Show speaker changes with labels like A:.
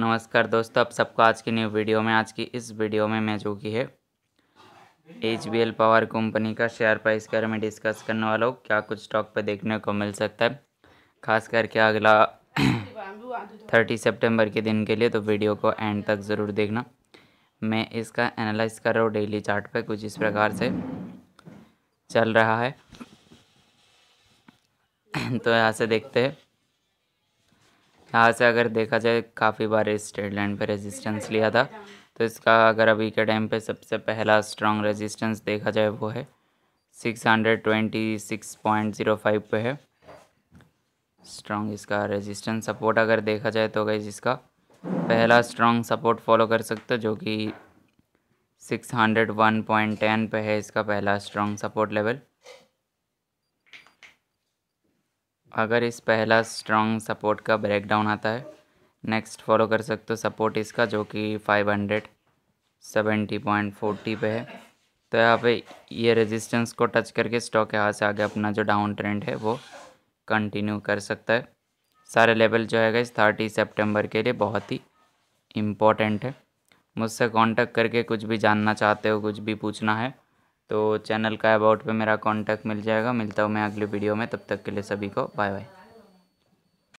A: नमस्कार दोस्तों आप सबको आज की न्यू वीडियो में आज की इस वीडियो में मैं जो की है H B L power company का शेयर प्राइस के बारे में डिस्कस करने वाला हूँ क्या कुछ स्टॉक पे देखने को मिल सकता है खास करके अगला थर्टी सितंबर के दिन के लिए तो वीडियो को एंड तक ज़रूर देखना मैं इसका एनालाइज कर रहा हूँ डेली चार्ट पे कुछ इस प्रकार से चल रहा है तो यहाँ से देखते हैं यहाँ से अगर देखा जाए काफ़ी बार इस स्टेट लाइन पर रेजिस्टेंस लिया था तो इसका अगर अभी के टाइम पे सबसे पहला स्ट्रॉन्ग रेजिस्टेंस देखा जाए वो है 626.05 पे है स्ट्रॉन्ग इसका रेजिस्टेंस सपोर्ट अगर देखा जाए तो गई इसका पहला स्ट्रॉन्ग सपोर्ट फॉलो कर सकते हो जो कि 601.10 पे है इसका पहला स्ट्रॉन्ग सपोर्ट लेवल अगर इस पहला स्ट्रॉन्ग सपोर्ट का ब्रेकडाउन आता है नेक्स्ट फॉलो कर सकते हो सपोर्ट इसका जो कि five hundred seventy point forty पे है तो यहाँ पे ये रेजिस्टेंस को टच करके स्टॉक यहाँ से आगे अपना जो डाउन ट्रेंड है वो कंटिन्यू कर सकता है सारे लेवल जो है इस थर्टी सेप्टेम्बर के लिए बहुत ही इम्पोर्टेंट है मुझसे कॉन्टेक्ट करके कुछ भी जानना चाहते हो कुछ भी पूछना है तो चैनल का अबाउट पे मेरा कांटेक्ट मिल जाएगा मिलता हूँ मैं अगले वीडियो में तब तक के लिए सभी को बाय बाय